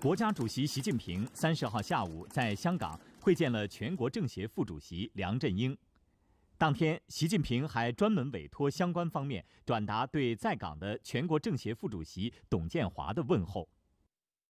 国家主席习近平三十号下午在香港会见了全国政协副主席梁振英。当天，习近平还专门委托相关方面转达对在港的全国政协副主席董建华的问候。